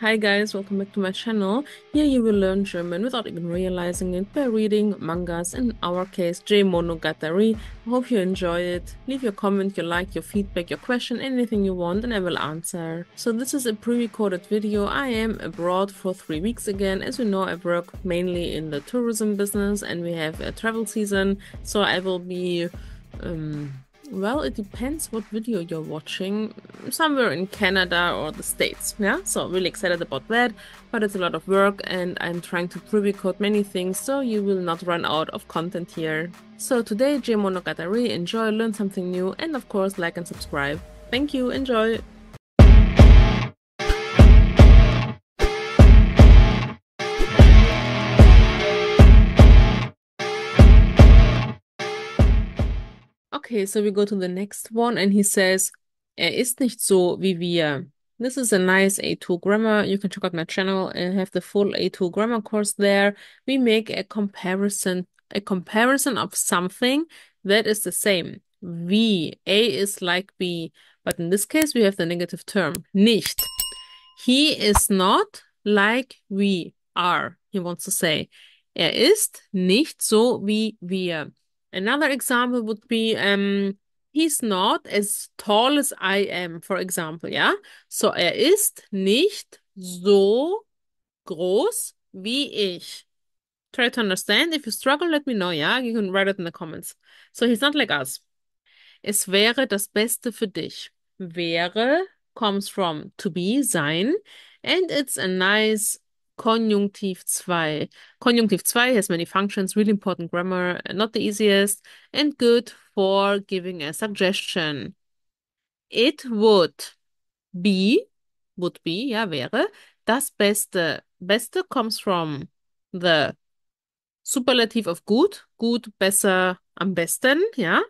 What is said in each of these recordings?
Hi guys, welcome back to my channel. Here you will learn German without even realizing it by reading mangas, in our case J Monogatari. I hope you enjoy it. Leave your comment, your like, your feedback, your question, anything you want and I will answer. So this is a pre-recorded video. I am abroad for three weeks again. As you know, I work mainly in the tourism business and we have a travel season. So I will be... Um, well, it depends what video you're watching. Somewhere in Canada or the States, yeah? So really excited about that, but it's a lot of work and I'm trying to pre-record many things so you will not run out of content here. So today, Monogatari, enjoy, learn something new and of course like and subscribe. Thank you, enjoy! Okay, so we go to the next one, and he says, Er ist nicht so wie wir. This is a nice A2 grammar. You can check out my channel and have the full A2 grammar course there. We make a comparison, a comparison of something that is the same. We, A is like B, but in this case we have the negative term, nicht. He is not like we are, he wants to say. Er ist nicht so wie wir. Another example would be um, he's not as tall as I am, for example, Yeah. So er ist nicht so groß wie ich. Try to understand. If you struggle, let me know, Yeah, You can write it in the comments. So he's not like us. Es wäre das Beste für dich. Wäre comes from to be, sein, and it's a nice Conjunctive 2. Konjunktiv 2 has many functions, really important grammar, not the easiest, and good for giving a suggestion. It would be, would be, ja, wäre, das Beste. Beste comes from the superlative of good, gut besser, am besten, ja.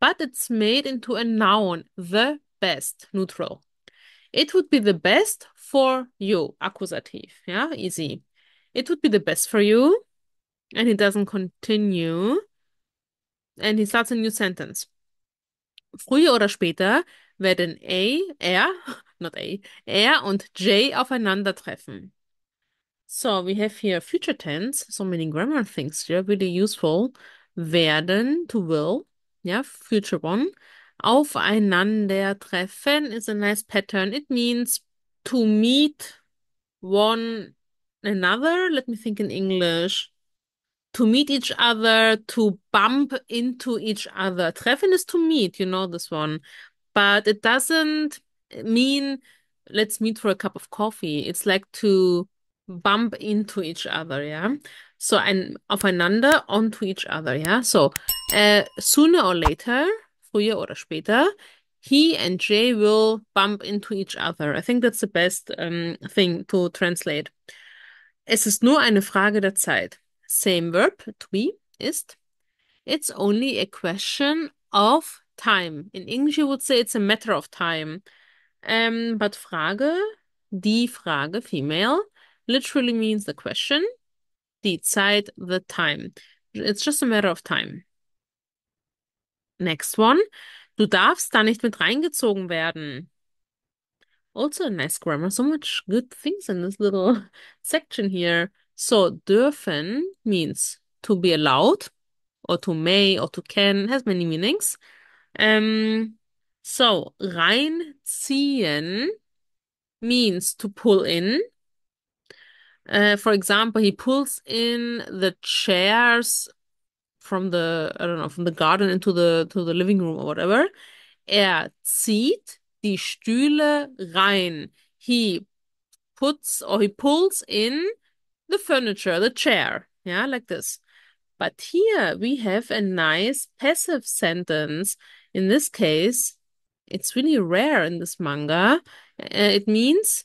But it's made into a noun, the best, neutral. It would be the best for you, accusative. Yeah, easy. It would be the best for you. And he doesn't continue. And he starts a new sentence. Früher oder später werden A, er, not A, er und J aufeinandertreffen. So, we have here future tense, so many grammar things here, really useful. Werden, to will, yeah, future one. Aufeinandertreffen is a nice pattern. It means to meet one another. Let me think in English. To meet each other, to bump into each other. Treffen is to meet, you know this one. But it doesn't mean let's meet for a cup of coffee. It's like to bump into each other, yeah? So, ein, aufeinander, onto each other, yeah? So, uh, sooner or later, früher oder später, he and Jay will bump into each other. I think that's the best um, thing to translate. Es ist nur eine Frage der Zeit. Same verb, to be, ist. It's only a question of time. In English, you would say it's a matter of time. Um, but Frage, die Frage, female, literally means the question. Die Zeit, the time. It's just a matter of time. Next one. Du darfst da nicht mit reingezogen werden. Also nice grammar. So much good things in this little section here. So dürfen means to be allowed or to may or to can has many meanings. Um, so reinziehen means to pull in. Uh, for example, he pulls in the chairs from the I don't know from the garden into the to the living room or whatever. Er zieht die Stühle rein. He puts or he pulls in the furniture, the chair. Yeah, like this. But here we have a nice passive sentence. In this case, it's really rare in this manga. Uh, it means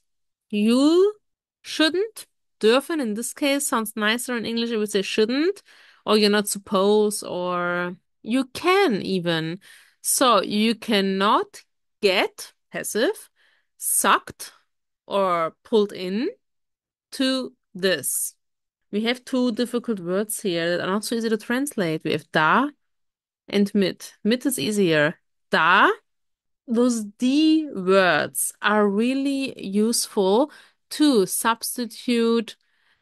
you shouldn't, dürfen in this case sounds nicer in English. It would say shouldn't or you're not supposed or you can even. So you cannot get passive sucked or pulled in to this. We have two difficult words here that are not so easy to translate. We have da and mit. Mit is easier. Da, those D words are really useful to substitute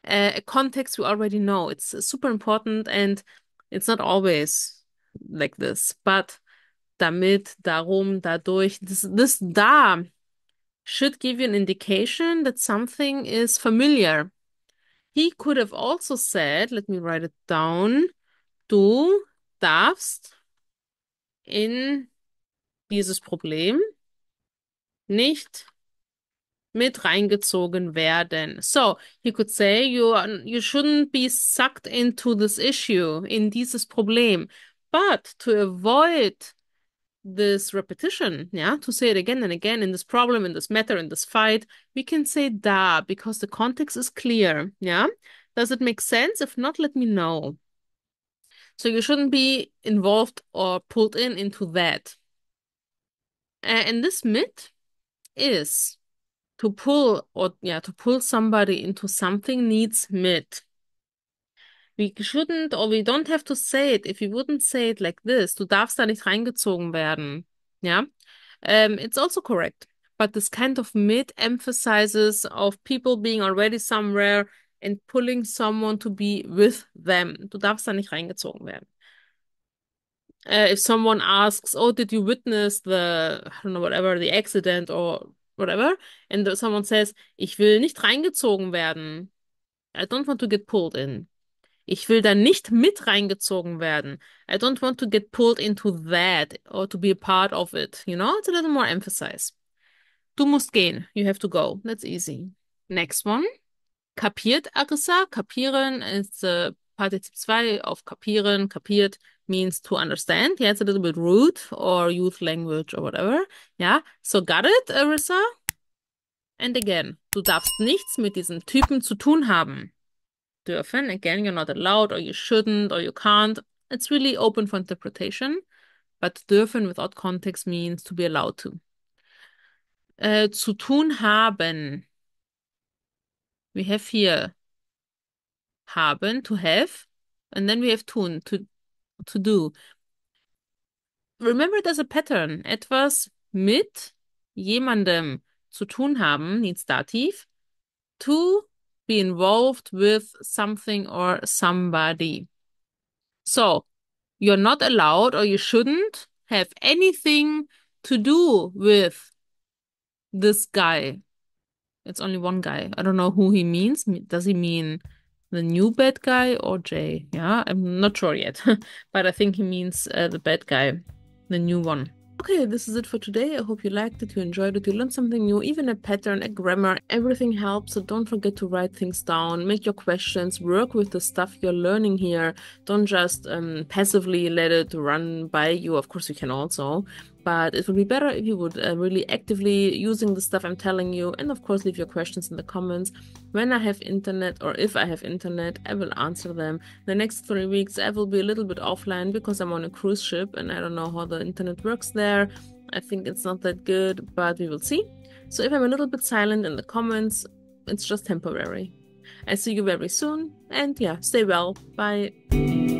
uh, a context we already know. It's super important and it's not always like this, but damit, darum, dadurch, this, this da should give you an indication that something is familiar. He could have also said, let me write it down, du darfst in dieses Problem nicht mit reingezogen werden. So you could say you you shouldn't be sucked into this issue, in dieses Problem. But to avoid this repetition, yeah, to say it again and again in this problem, in this matter, in this fight, we can say da because the context is clear. Yeah. Does it make sense? If not, let me know. So you shouldn't be involved or pulled in into that. and this myth is to pull or yeah to pull somebody into something needs mid we shouldn't or we don't have to say it if we wouldn't say it like this du darfst da nicht reingezogen werden yeah um, it's also correct but this kind of mid emphasizes of people being already somewhere and pulling someone to be with them du darfst da nicht reingezogen werden uh, if someone asks, oh, did you witness the, I don't know, whatever, the accident or whatever, and someone says, ich will nicht reingezogen werden. I don't want to get pulled in. Ich will da nicht mit reingezogen werden. I don't want to get pulled into that or to be a part of it. You know, it's a little more emphasized. Du musst gehen. You have to go. That's easy. Next one. Kapiert, Arissa? Kapieren ist the participle 2 of kapieren, kapiert means to understand. Yeah, it's a little bit rude or youth language or whatever. Yeah, so got it, Arissa? And again, du darfst nichts mit diesem Typen zu tun haben. Dürfen, again, you're not allowed or you shouldn't or you can't. It's really open for interpretation. But dürfen without context means to be allowed to. Äh, zu tun haben. We have here haben, to have, and then we have tun, to, to do. Remember there's a pattern. Etwas mit jemandem zu tun haben, needs Dativ, to be involved with something or somebody. So, you're not allowed or you shouldn't have anything to do with this guy. It's only one guy. I don't know who he means. Does he mean the new bad guy or Jay. Yeah, I'm not sure yet, but I think he means uh, the bad guy, the new one. Okay, this is it for today. I hope you liked it, you enjoyed it, you learned something new, even a pattern, a grammar, everything helps. So don't forget to write things down, make your questions, work with the stuff you're learning here. Don't just um, passively let it run by you. Of course, you can also, but it would be better if you would uh, really actively using the stuff I'm telling you. And of course, leave your questions in the comments. When I have internet or if I have internet, I will answer them. The next three weeks, I will be a little bit offline because I'm on a cruise ship and I don't know how the internet works there. I think it's not that good, but we will see. So if I'm a little bit silent in the comments, it's just temporary. I see you very soon, and yeah, stay well. Bye.